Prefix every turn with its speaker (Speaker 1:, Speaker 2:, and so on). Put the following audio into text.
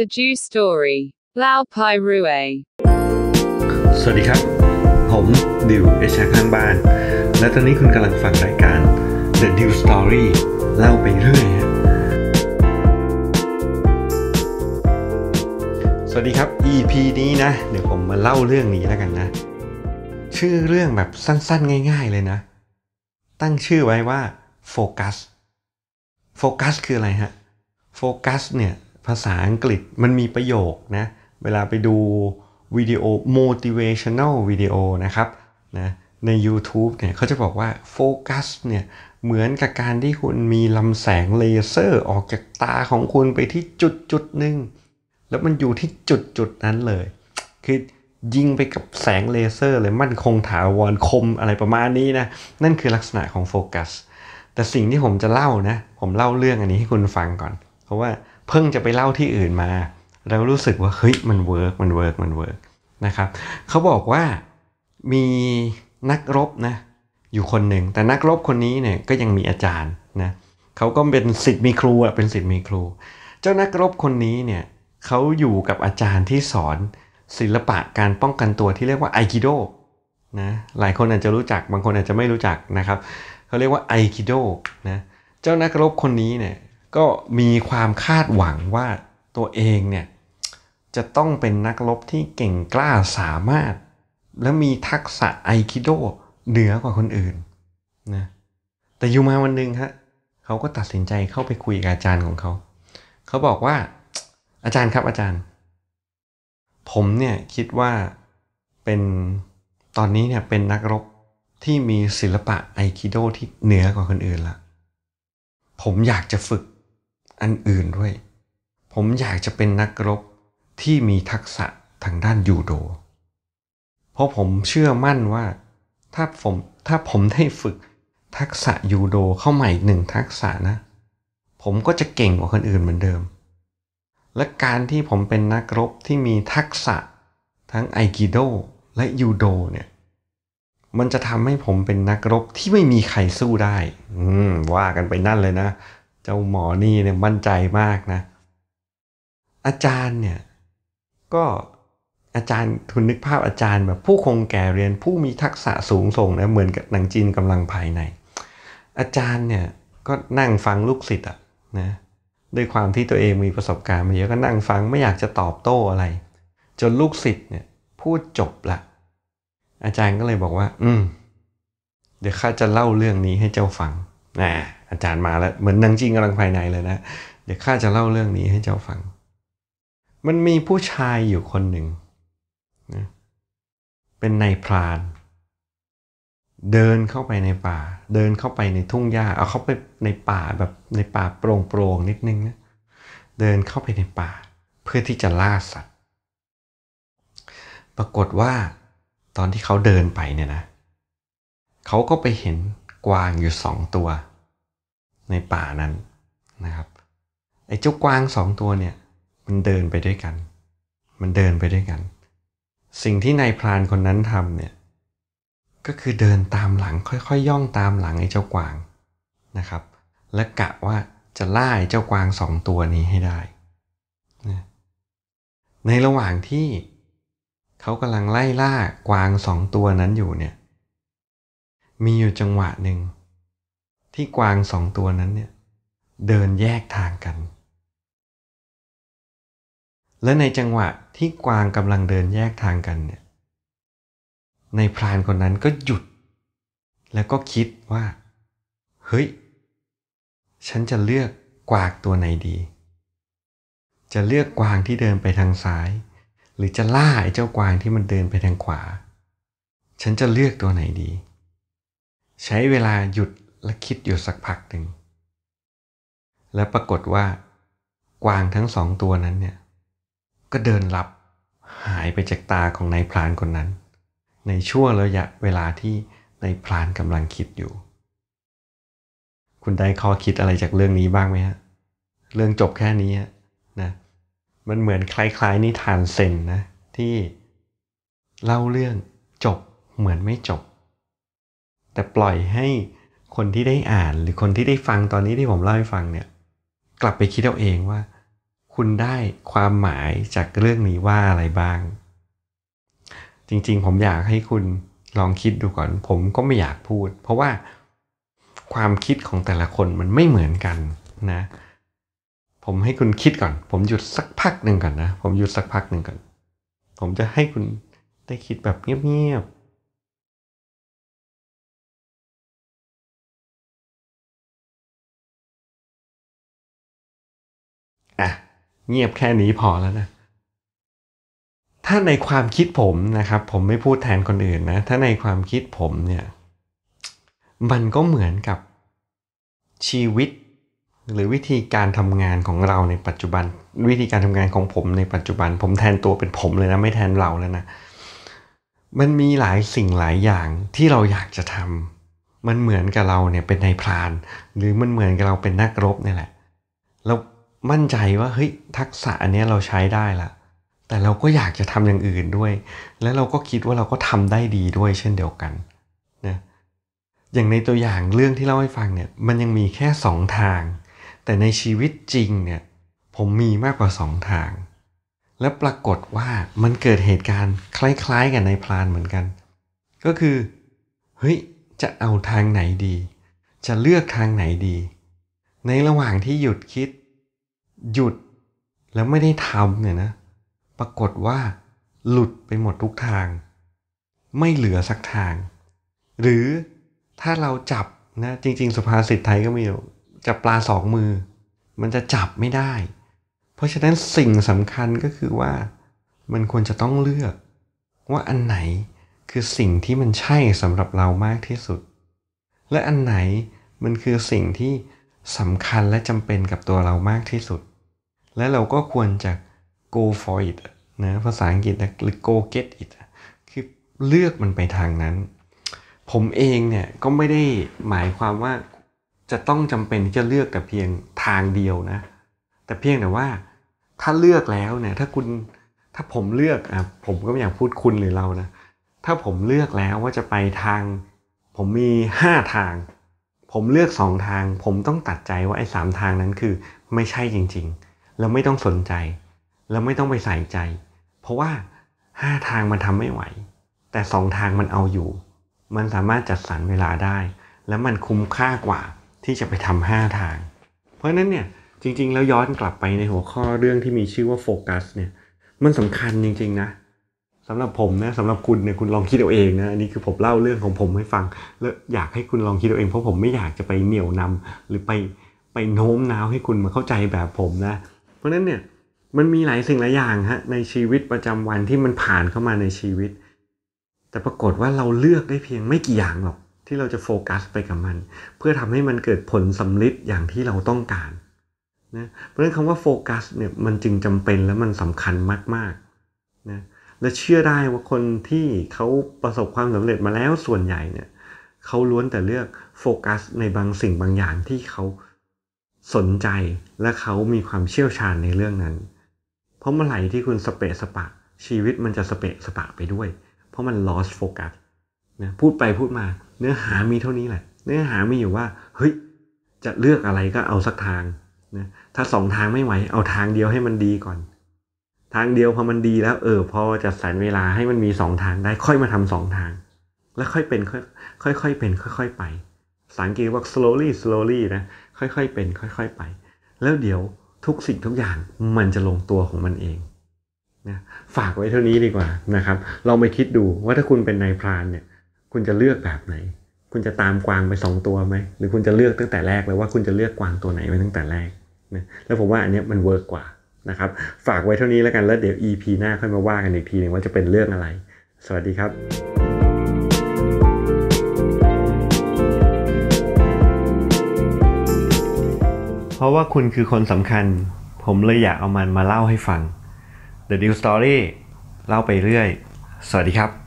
Speaker 1: The Jew Story Lao Pai Rue สวัสดีครับ ผม ดิว เอชาข้างบ้าน และตอนนี้คุณกำลังฟังรายการ The Dew Story เล่าไปเรื่อยสวัสดีครับ EP นี้นะ เดี๋ยวผมมาเล่าเรื่องนี้แล้วกันนะ ชื่อเรื่องแบบสั้นๆง่ายๆ เลยนะ ตั้งชื่อไว้ว่าโฟกัสโฟกัสคืออะไรฮะโฟกัสเนี่ยภาษาอังกฤษมันมีประโยคนะ เวลาไปดูวิดีโอ motivational วิดีโอนะครับนะ ใน y o u t u เนี่ยเขาจะบอกว่าโฟกัสเนี่ยเหมือนกับการที่คุณมีลำแสงเลเซอร์ออกจากตาของคุณไปที่จุดจุดหนึ่งแล้วมันอยู่ที่จุดจุดนั้นเลย คือยิงไปกับแสงเลเซอร์เลยมั่นคงถาวรคมอะไรประมาณนี้นะนั่นคือลักษณะของโฟกัสแต่สิ่งที่ผมจะเล่านะ ผมเล่าเรื่องอันนี้ให้คุณฟังก่อน เพราะว่าเพิ่งจะไปเล่าที่อื่นมาแล้วรู้สึกว่า เฮ้ยมันเวิร์กมันเวิร์กมันเวิร์กนะครับ เขาบอกว่ามีนักรบนะ อยู่คนหนึ่ง แต่นักรบคนนี้เนี่ยก็ยังมีอาจารย์นะเขาก็เป็นสิทธิ์มีครูอ่ะเป็นสิทธิ์มีครู เจ้านักรบคนนี้เนี่ยเขาอยู่กับอาจารย์ที่สอนศิลปะการป้องกันตัวที่เรียกว่าไอคิโดนะหลายคนอาจจะรู้จัก บางคนอาจจะไม่รู้จักนะครับเขาเรียกว่าไอคิโดนะเจ้านักรบคนนี้เนี่ยก็มีความคาดหวังว่าตัวเองเนี่ย จะต้องเป็นนักรบที่เก่งกล้าสามารถ และมีทักษะไอคิโดเหนือกว่าคนอื่นนะแต่อยู่มาวันหนึ่งฮะเขาก็ตัดสินใจเข้าไปคุยกับอาจารย์ของเขา เขาบอกว่าอาจารย์ครับ อาจารย์ ผมเนี่ย คิดว่าเป็นตอนนี้เนี่ยเป็นนักรบที่มีศิลปะไอคิโดที่เหนือกว่าคนอื่นละผมอยากจะฝึกอันอื่นด้วย ผมอยากจะเป็นนักรบที่มีทักษะทางด้านยูโด เพราะผมเชื่อมั่นว่าถ้าผมถ้าผมได้ฝึกทักษะยูโดเข้าใหม่หนึ่งทักษะนะ ผมก็จะเก่งกว่าคนอื่นเหมือนเดิม และการที่ผมเป็นนักรบที่มีทักษะทั้งไอกิโดและยูโดเนี่ย มันจะทำให้ผมเป็นนักรบที่ไม่มีใครสู้ได้ อืมว่ากันไปนั่นเลยนะเจ้าหมอนี่เนี่ยมั่นใจมากนะอาจารย์เนี่ย ก็อาจารย์ทุนนึกภาพอาจารย์แบบ ผู้คงแก่เรียนผู้มีทักษะสูงส่ง นะ เหมือนกับหนังจีนกำลังภายใน อาจารย์เนี่ย ก็นั่งฟังลูกศิษย์อะนะด้วยความที่ตัวเองมีประสบการณ์มาเยอะก็นั่งฟังไม่อยากจะตอบโต้อะไร จนลูกศิษย์เนี่ยพูดจบละอาจารย์ก็เลยบอกว่า อืม เดี๋ยวข้าจะเล่าเรื่องนี้ให้เจ้าฟังนะอาจารย์มาแล้วเหมือนนางจริงกำลังภายในเลยนะ เดี๋ยวข้าจะเล่าเรื่องนี้ให้เจ้าฟัง มันมีผู้ชายอยู่คนหนึ่งนะเป็นนายพราน เดินเข้าไปในป่า เดินเข้าไปในทุ่งหญ้า เอาเข้าไปในป่าแบบในป่าโปร่งโปร่งนิดนึงนะเดินเข้าไปในป่า เพื่อที่จะล่าสัตว์ ปรากฏว่า ตอนที่เขาเดินไปเนี่ยนะเขาก็ไปเห็นกวางอยู่สองตัวในป่านั้นนะครับไอ้เจ้ากวางสองตัวเนี่ย มันเดินไปด้วยกัน มันเดินไปด้วยกัน สิ่งที่นายพรานคนนั้นทำเนี่ย ก็คือเดินตามหลังค่อย ๆ ย่องตามหลังไอ้เจ้ากวางนะครับ และกะว่าจะล่าไอ้เจ้ากวางสองตัวนี้ให้ได้ ในระหว่างที่เขากำลังไล่ล่ากวางสองตัวนั้นอยู่เนี่ย มีอยู่จังหวะหนึ่งที่กวางสองตัวนั้นเนี่ยเดินแยกทางกัน และในจังหวะที่กวางกำลังเดินแยกทางกันเนี่ย ในพรานคนนั้นก็หยุด แล้วก็คิดว่า เฮ้ย ฉันจะเลือกกวางตัวไหนดี จะเลือกกวางที่เดินไปทางซ้าย หรือจะล่าไอ้เจ้ากวางที่มันเดินไปทางขวา ฉันจะเลือกตัวไหนดี ใช้เวลาหยุดและคิดอยู่สักพักหนึ่งและปรากฏว่า กวางทั้งสองตัวนั้นเนี่ย ก็เดินลับหายไปจากตาของนายพรานคนนั้น ในช่วงระยะเวลาที่นายพรานกำลังคิดอยู่ คุณได้ข้อคิดอะไรจากเรื่องนี้บ้างไหมฮะเรื่องจบแค่นี้นะมันเหมือนคล้ายๆนิทานเซนนะ ที่เล่าเรื่อง จบเหมือนไม่จบ แต่ปล่อยให้คนที่ได้อ่านหรือคนที่ได้ฟังตอนนี้ที่ผมเล่าให้ฟังเนี่ย กลับไปคิดเอาเองว่า คุณได้ความหมายจากเรื่องนี้ว่าอะไรบ้าง จริงๆ ผมอยากให้คุณลองคิดดูก่อน ผมก็ไม่อยากพูด เพราะว่าความคิดของแต่ละคนมันไม่เหมือนกันนะ ผมให้คุณคิดก่อน ผมหยุดสักพักหนึ่งก่อนนะผมหยุดสักพักหนึ่งก่อนผมจะให้คุณได้คิดแบบเงียบ่ะเงียบแค่นี้พอแล้วนะ ถ้าในความคิดผมนะครับ ผมไม่พูดแทนคนอื่นนะ ถ้าในความคิดผมเนี่ย มันก็เหมือนกับชีวิต หรือวิธีการทำงานของเราในปัจจุบัน วิธีการทำงานของผมในปัจจุบัน ผมแทนตัวเป็นผมเลยนะไม่แทนเราแล้วนะ มันมีหลายสิ่งหลายอย่างที่เราอยากจะทำมันเหมือนกับเราเนี่ยเป็นนายพราน หรือมันเหมือนกับเราเป็นนักรบนี่แหละ แล้วมั่นใจว่าเฮ้ยทักษะอันนี้เราใช้ได้ละ แต่เราก็อยากจะทำอย่างอื่นด้วย และเราก็คิดว่าเราก็ทำได้ดีด้วยเช่นเดียวกันนะ อย่างในตัวอย่างเรื่องที่เล่าให้ฟังเนี่ย มันยังมีแค่สองทาง แต่ในชีวิตจริงเนี่ยผมมีมากกว่าสองทาง และปรากฏว่ามันเกิดเหตุการณ์คล้าย ๆกันในพลานเหมือนกัน ก็คือ เฮ้ย จะเอาทางไหนดี จะเลือกทางไหนดี ในระหว่างที่หยุดคิดหยุดแล้วไม่ได้ทำเนี่ยนะปรากฏว่า หลุดไปหมดทุกทาง ไม่เหลือสักทาง หรือถ้าเราจับนะจริงๆสุภาษิตไทยก็มีจับปลาสองมือ มันจะจับไม่ได้ เพราะฉะนั้นสิ่งสำคัญก็คือว่ามันควรจะต้องเลือกว่าอันไหนคือสิ่งที่มันใช่สำหรับเรามากที่สุด และอันไหนมันคือสิ่งที่สำคัญและจำเป็นกับตัวเรามากที่สุดและเราก็ควรจะ go for it นะภาษาอังกฤษนะหรือ go get it คือเลือกมันไปทางนั้น ผมเองเนี่ย ก็ไม่ได้หมายความว่าจะต้องจำเป็นที่จะเลือกแต่เพียงทางเดียวนะ แต่เพียงแต่ว่าถ้าเลือกแล้วเนี่ยถ้าคุณถ้าผมเลือกอ่ะผมก็ไม่อยากพูดคุณหรือเรานะถ้าผมเลือกแล้วว่าจะไปทาง ผมมีห้าทาง ผมเลือกสองทาง ผมต้องตัดใจว่าไอ้สามทางนั้นคือไม่ใช่จริงๆราไม่ต้องสนใจ เราไม่ต้องไปใส่ใจ เพราะว่าห้าทางมันทำไม่ไหว แต่สองทางมันเอาอยู่ มันสามารถจัดสรรเวลาได้ แล้วมันคุ้มค่ากว่าที่จะไปทำห้าทาง เพราะนั้นเนี่ย จริงๆ แล้วย้อนกลับไปในหัวข้อเรื่องที่มีชื่อว่าโฟกัสเนี่ยมันสำคัญจริงๆ นะสำหรับผมนะสำหรับคุณเนี่ยคุณลองคิดเอาเองนะอันนี้คือผมเล่าเรื่องของผมให้ฟังแล้วอยากให้คุณลองคิดเอาเองเพราะผมไม่อยากจะไปเหนี่ยวนำ หรือไปไปโน้มน้าวให้คุณมาเข้าใจแบบผมนะเพราะนั้นเนี่ยมันมีหลายสิ่งหลายอย่างฮะ ในชีวิตประจำวันที่มันผ่านเข้ามาในชีวิต แต่ปรากฏว่าเราเลือกได้เพียงไม่กี่อย่างหรอกที่เราจะโฟกัสไปกับมัน เพื่อทำให้มันเกิดผลสำลิดอย่างที่เราต้องการนะเพราะฉะนั้นคำว่าโฟกัสเนี่ยมันจึงจำเป็นและมันสำคัญมากๆนะและเชื่อได้ว่าคนที่เขาประสบความสำเร็จมาแล้วส่วนใหญ่เนี่ยเขาล้วนแต่เลือกโฟกัสในบางสิ่งบางอย่างที่เขาสนใจและเขามีความเชี่ยวชาญในเรื่องนั้น เพราะเมื่อไหร่ที่คุณสเปะสปะ ชีวิตมันจะสเปะสปะไปด้วย เพราะมัน lost focus นะพูดไปพูดมา เนื้อหามีเท่านี้แหละ เนื้อหามีอยู่ว่า เฮ้ยจะเลือกอะไรก็เอาสักทางนะถ้าสองทางไม่ไหวเอาทางเดียวให้มันดีก่อน ทางเดียวพอมันดีแล้ว เออพอจัดสรรเวลาให้มันมีสองทางได้ค่อยมาทำสองทาง แล้วค่อยเป็นค่อยค่อยเป็น ค่อย ๆไปภาษาอังกฤษว่า slowly slowly นะค่อยๆเป็น ค่อย ๆไป แล้วเดี๋ยวทุกสิ่งทุกอย่างมันจะลงตัวของมันเองนะฝากไว้เท่านี้ดีกว่านะครับลองไปคิดดูว่าถ้าคุณเป็นนายพรานเนี่ย คุณจะเลือกแบบไหน คุณจะตามกวางไปสองตัวไหมหรือคุณจะเลือกตั้งแต่แรกเลยว่าคุณจะเลือกกวางตัวไหนไว้ตั้งแต่แรกนะแล้วผมว่าอันนี้มันเวิร์กกว่านะครับฝากไว้เท่านี้แล้วกันแล้วเดี๋ยว EP หน้าค่อยมาว่ากันอีกทีหนึ่งว่าจะเป็นเรื่องอะไร สวัสดีครับราะว่าคุณคือคนสำคัญ ผมเลยอยากเอามันมาเล่าให้ฟัง The Deal Story เล่าไปเรื่อย สวัสดีครับ